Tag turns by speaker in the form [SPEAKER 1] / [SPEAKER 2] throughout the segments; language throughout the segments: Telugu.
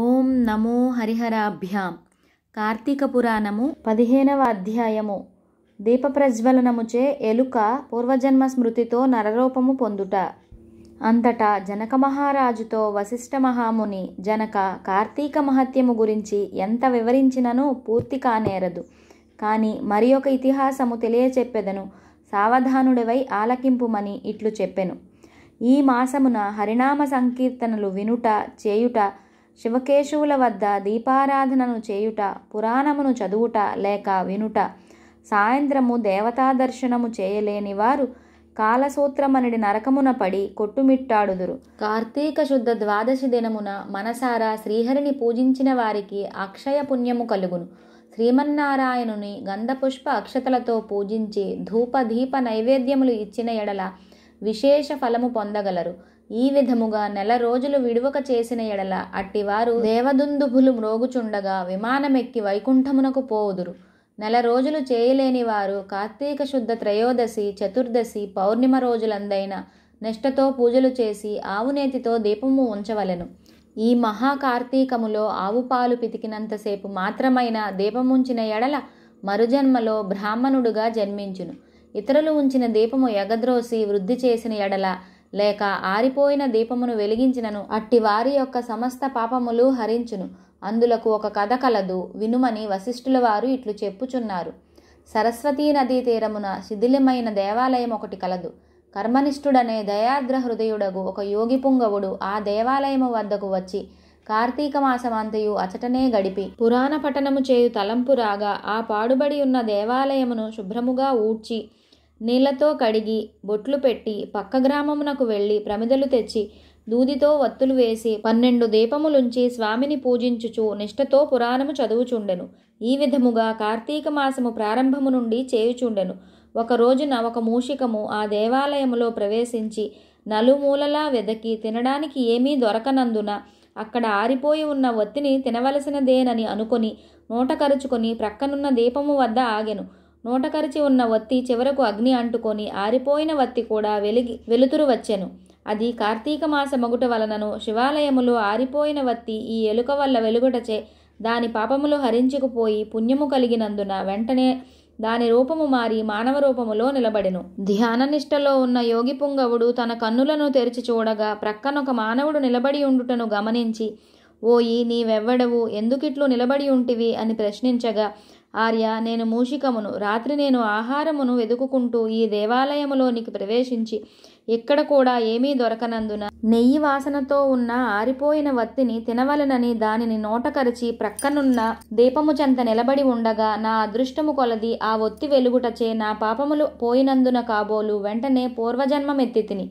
[SPEAKER 1] ఓం నమో హరిహరాభ్యాం కార్తీక పురాణము పదిహేనవ అధ్యాయము దీపప్రజ్వలనముచే ఎలుక పూర్వజన్మ స్మృతితో నరరూపము పొందుట అంతటా జనక మహారాజుతో వశిష్ఠ మహాముని జనక కార్తీక మహత్యము గురించి ఎంత వివరించినను పూర్తి కానేరదు కానీ మరి ఒక ఇతిహాసము తెలియచెప్పెదను సావధానుడివై ఆలకింపుమని ఇట్లు చెప్పెను ఈ మాసమున హరినామ సంకీర్తనలు వినుట చేయుట శివకేశవుల వద్ద దీపారాధనను చేయుట పురాణమును చదువుట లేక వినుట సాయంత్రము దేవతా దర్శనము చేయలేని వారు కాలసూత్రమనడి నరకమున పడి కొట్టుమిట్టాడుదురు కార్తీక శుద్ధ ద్వాదశి దినమున మనసారా శ్రీహరిని పూజించిన వారికి అక్షయ పుణ్యము కలుగును శ్రీమన్నారాయణుని గంధపుష్ప అక్షతలతో పూజించి ధూప దీప నైవేద్యములు ఇచ్చిన ఎడల విశేష ఫలము పొందగలరు ఈ విధముగా నెల రోజులు విడువక చేసిన ఎడల అట్టివారు దేవదుందుభులు మ్రోగుచుండగా విమానమెక్కి వైకుంఠమునకు పోవుదురు నెల రోజులు చేయలేని వారు కార్తీక శుద్ధ త్రయోదశి చతుర్దశి పౌర్ణిమ రోజులందైన నిష్టతో పూజలు చేసి ఆవునేతితో దీపము ఉంచవలెను ఈ మహాకార్తీకములో ఆవు పాలు పితికినంతసేపు మాత్రమైన దీపముంచిన ఎడల మరుజన్మలో బ్రాహ్మణుడుగా జన్మించును ఇతరులు ఉంచిన దీపము ఎగద్రోసి వృద్ధి చేసిన ఎడల లేక ఆరిపోయిన దీపమును వెలిగించినను అట్టి వారి యొక్క సమస్త పాపములు హరించును అందులకు ఒక కథ కలదు వినుమని వశిష్ఠుల వారు ఇట్లు చెప్పుచున్నారు సరస్వతీ నదీ తీరమున శిథిలమైన దేవాలయం ఒకటి కలదు కర్మనిష్ఠుడనే దయాద్ర హృదయుడగు ఒక యోగి పుంగవుడు ఆ దేవాలయము వద్దకు వచ్చి కార్తీక మాసమంతయు అచటనే గడిపి పురాణ పఠనము చేయు తలంపు రాగా ఆ పాడుబడి ఉన్న దేవాలయమును శుభ్రముగా ఊడ్చి నీళ్లతో కడిగి బొట్లు పెట్టి పక్క గ్రామమునకు వెళ్ళి ప్రమిదలు తెచ్చి దూదితో వత్తులు వేసి పన్నెండు దీపములుంచి స్వామిని పూజించుచు నిష్ఠతో పురాణము చదువుచుండెను ఈ విధముగా కార్తీక మాసము ప్రారంభము నుండి చేయుచుండెను ఒక రోజున ఒక మూషికము ఆ దేవాలయములో ప్రవేశించి నలుమూలలా వెదకి తినడానికి ఏమీ దొరకనందున అక్కడ ఆరిపోయి ఉన్న ఒత్తిని తినవలసినదేనని అనుకొని నోట కరుచుకొని ప్రక్కనున్న దీపము వద్ద ఆగెను నోటకరిచి ఉన్న వత్తి చివరకు అగ్ని అంటుకొని ఆరిపోయిన వత్తి కూడా వెలిగి వెలుతురు వచ్చెను అది కార్తీక మాస మగుట వలనను శివాలయములో ఆరిపోయిన వత్తి ఈ ఎలుక వల్ల వెలుగుటచే దాని పాపములు హరించుకుపోయి పుణ్యము కలిగినందున వెంటనే దాని రూపము మారి మానవ రూపములో నిలబడెను ధ్యాననిష్టలో ఉన్న యోగి పుంగవుడు తన కన్నులను తెరిచి చూడగా ప్రక్కనొక మానవుడు నిలబడి ఉండుటను గమనించి ఓయి నీవెవ్వడవు ఎందుకిట్లు నిలబడి ఉంటివి అని ప్రశ్నించగా ఆర్య నేను మూషికమును రాత్రి నేను ఆహారమును వెదుకుకుంటూ ఈ దేవాలయములోనికి ప్రవేశించి ఎక్కడ కూడా ఏమీ దొరకనందున నెయ్యి వాసనతో ఉన్న ఆరిపోయిన వత్తిని తినవలనని దానిని నోటకరిచి ప్రక్కనున్న దీపము చెంత నిలబడి ఉండగా నా అదృష్టము కొలది ఆ ఒత్తి వెలుగుటచే నా పాపములు పోయినందున కాబోలు వెంటనే పూర్వజన్మమెత్తి తిని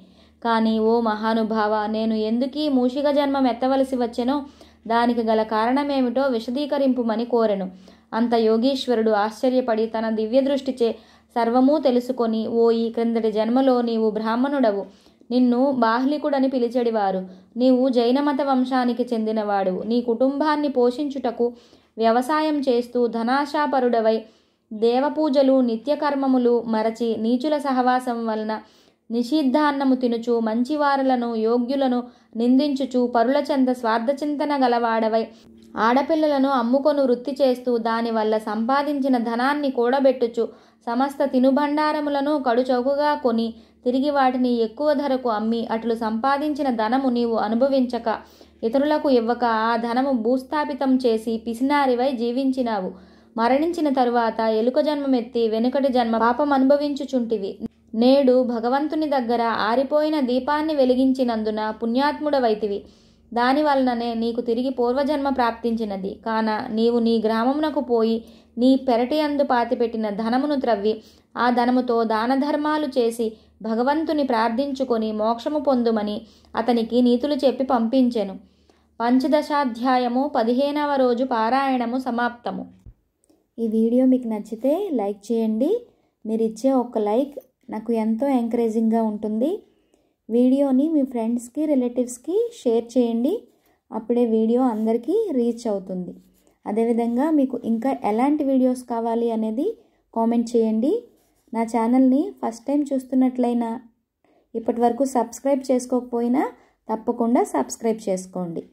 [SPEAKER 1] కానీ ఓ మహానుభావ నేను ఎందుకీ మూషిక జన్మం ఎత్తవలసి వచ్చెనో దానికి గల కారణమేమిటో విశదీకరింపుమని కోరెను అంత యోగీశ్వరుడు ఆశ్చర్యపడి తన దివ్యదృష్టిచే సర్వమూ తెలుసుకొని ఓయి క్రిందటి జన్మలో నీవు బ్రాహ్మణుడవు నిన్ను బాహ్లికుడని పిలిచెడివారు నీవు జైనమత వంశానికి చెందినవాడు నీ కుటుంబాన్ని పోషించుటకు వ్యవసాయం చేస్తూ ధనాశాపరుడవై దేవపూజలు నిత్యకర్మములు మరచి నీచుల సహవాసం వలన నిషిద్ధాన్నము తినుచు మంచివారులను యోగ్యులను నిందించుచు పరుల చెంత స్వార్థచింతన గలవాడవై ఆడపిల్లలను అమ్ముకొని వృత్తి చేస్తూ దానివల్ల సంపాదించిన ధనాన్ని కూడబెట్టుచు సమస్త తినుబండారములను కడుచౌకగా కొని తిరిగి వాటిని ఎక్కువ ధరకు అమ్మి అట్లు సంపాదించిన ధనము నీవు అనుభవించక ఇతరులకు ఇవ్వక ఆ ధనము భూస్థాపితం చేసి పిసినారివై జీవించినావు మరణించిన తరువాత ఎలుక జన్మమెత్తి వెనుకటి జన్మ పాపం అనుభవించుచుంటివి నేడు భగవంతుని దగ్గర ఆరిపోయిన దీపాన్ని వెలిగించినందున పుణ్యాత్ముడవైతివి దాని వలననే నీకు తిరిగి పూర్వజన్మ ప్రాప్తించినది కాన నీవు నీ గ్రామమునకు పోయి నీ పెరటి అందు పాతిపెట్టిన ధనమును త్రవ్వి ఆ ధనముతో దాన ధర్మాలు చేసి భగవంతుని ప్రార్థించుకొని మోక్షము పొందుమని అతనికి నీతులు చెప్పి పంపించెను పంచదశాధ్యాయము పదిహేనవ రోజు పారాయణము సమాప్తము ఈ వీడియో మీకు నచ్చితే లైక్ చేయండి మీరు ఇచ్చే ఒక లైక్ నాకు ఎంతో ఎంకరేజింగ్గా ఉంటుంది వీడియోని మీ ఫ్రెండ్స్కి రిలేటివ్స్కి షేర్ చేయండి అప్పుడే వీడియో అందరికీ రీచ్ అవుతుంది అదేవిధంగా మీకు ఇంకా ఎలాంటి వీడియోస్ కావాలి అనేది కామెంట్ చేయండి నా ఛానల్ని ఫస్ట్ టైం చూస్తున్నట్లయినా ఇప్పటి వరకు సబ్స్క్రైబ్ చేసుకోకపోయినా తప్పకుండా సబ్స్క్రైబ్ చేసుకోండి